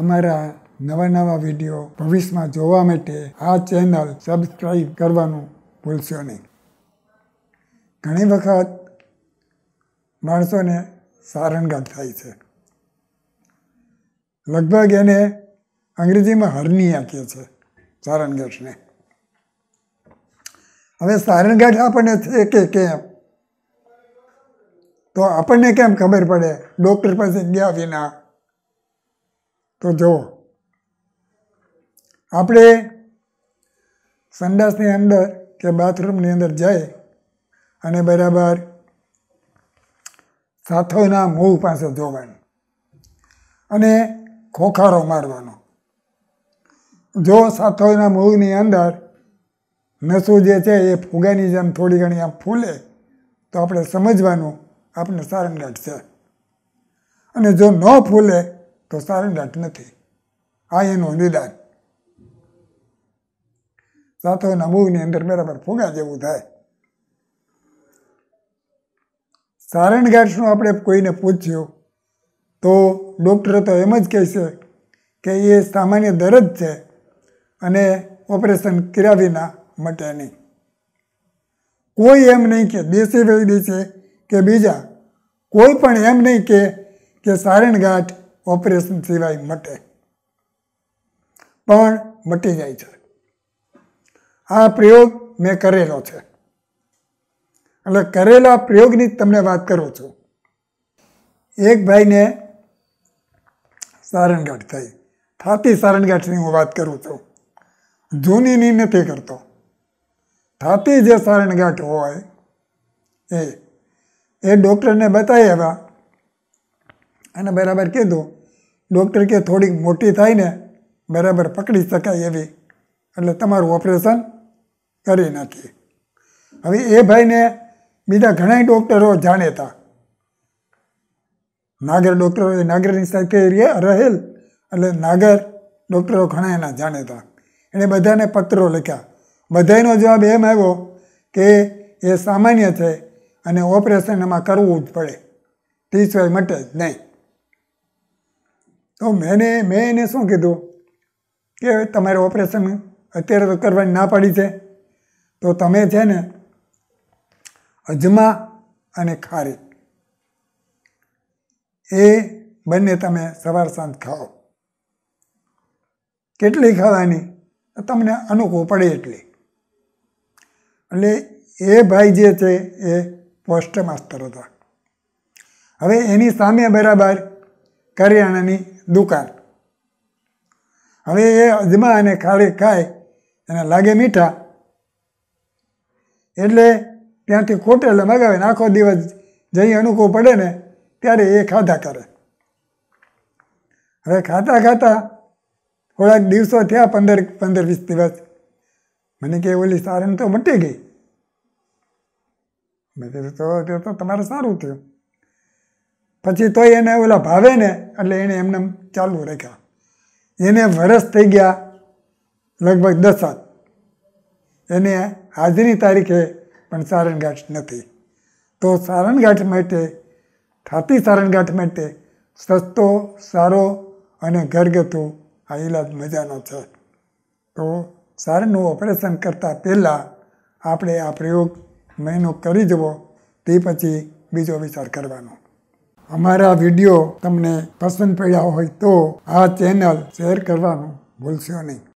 અમારા નવા નવા વિડીયો ભવિષ્યમાં જોવા માટે આ ચેનલ સબસ્ક્રાઈબ કરવાનું ભૂલશો નહીં ઘણી વખત માણસોને સારણગાંઠ થાય છે લગભગ એને અંગ્રેજીમાં હર્નિયા કહે છે સારણગાંઠને હવે સારણગાંઠ આપણને છે કે કેમ તો આપણને કેમ ખબર પડે ડૉક્ટર પાસે ગયા વિના તો જુઓ આપણે સંડાસની અંદર કે બાથરૂમની અંદર જઈએ અને બરાબર સાથોના મોં પાસે જોવાનું અને ખોખારો મારવાનો જો સાથોના મોંની અંદર નસું જે છે એ ફુગાની જેમ થોડી ઘણી આમ ફૂલે તો આપણે સમજવાનું આપણને સારંગટ છે અને જો ન ફૂલે તો સારી ડાટ નથી આ એ નોંધી ડાટ સાથે નમૂની અંદર બરાબર ફૂગા જેવું થાય સારણ ગાંઠનું આપણે કોઈને પૂછ્યું તો ડૉક્ટરો તો એમ જ કહેશે કે એ સામાન્ય દરજ છે અને ઓપરેશન કર્યા વિના મટે નહીં કોઈ એમ નહીં કે દેશી વૈદી છે કે બીજા કોઈ પણ એમ નહીં કે સારણ ગાંઠ ઓપરેશન સિવાય મટે પણ મટી જાય છે આ પ્રયોગ મેં કરેલો છે એટલે કરેલા પ્રયોગની તમને વાત કરું છું એક ભાઈને સારણગાંઠ થઈ થાતી સારણગાંઠની હું વાત કરું છું જૂનીની નથી કરતો થાતી જે સારણગાંઠ હોય એ એ ડૉક્ટરને બતાવી આવ્યા અને બરાબર કીધું ડૉક્ટર કે થોડીક મોટી થાય ને બરાબર પકડી શકાય એવી એટલે તમારું ઓપરેશન કરી નાખીએ હવે એ ભાઈને બીજા ઘણા ડૉક્ટરો જાણેતા નાગર ડૉક્ટરો એ નાગરની સાથે રહેલ એટલે નાગર ડૉક્ટરો ઘણા એના જાણેતા એણે બધાને પત્રો લખ્યા બધાનો જવાબ એમ આવ્યો કે એ સામાન્ય છે અને ઓપરેશન એમાં કરવું જ પડે તે સિવાય મટે જ નહીં તો મેને મેં એને શું કીધું કે તમારે ઓપરેશન અત્યારે તો કરવાની ના પડી છે તો તમે છે ને અજમા અને ખારી એ બંને તમે સવાર સાંજ ખાઓ કેટલી ખાવાની તમને અનુકૂળ પડે એટલી એટલે એ ભાઈ જે છે એ પોસ્ટ માસ્તર હતા હવે એની સામે બરાબર કરિયાણાની દુકાન હવે એ અજમા અને ખાડી ખાય અને લાગે મીઠા એટલે ત્યાંથી કોટેલે મગાવીને આખો દિવસ જઈ અનુકૂળ પડે ને ત્યારે એ ખાધા કરે હવે ખાતા ખાતા થોડાક દિવસો થયા પંદર પંદર વીસ દિવસ મને કે ઓલી સારણ તો મટી ગઈ મેં કીધું તો તે તો તમારે સારું થયું પછી તોય એને ઓલા ભાવે ને એટલે એણે એમને ચાલુ રાખ્યા એને વરસ થઈ ગયા લગભગ દસ સાત એને હાજરી તારીખે પણ સારણગાંઠ નથી તો સારણગાંઠ માટે થતી સારણગાંઠ માટે સસ્તો સારો અને ઘરગથ્થુ આ ઇલાજ મજાનો છે તો સારણનું ઓપરેશન કરતાં પહેલાં આપણે આ પ્રયોગ મહિનો કરી જવો તે પછી બીજો વિચાર કરવાનો અમારા વિડીયો તમને પસંદ પડ્યા હોય તો આ ચેનલ શેર કરવાનું ભૂલશો નહીં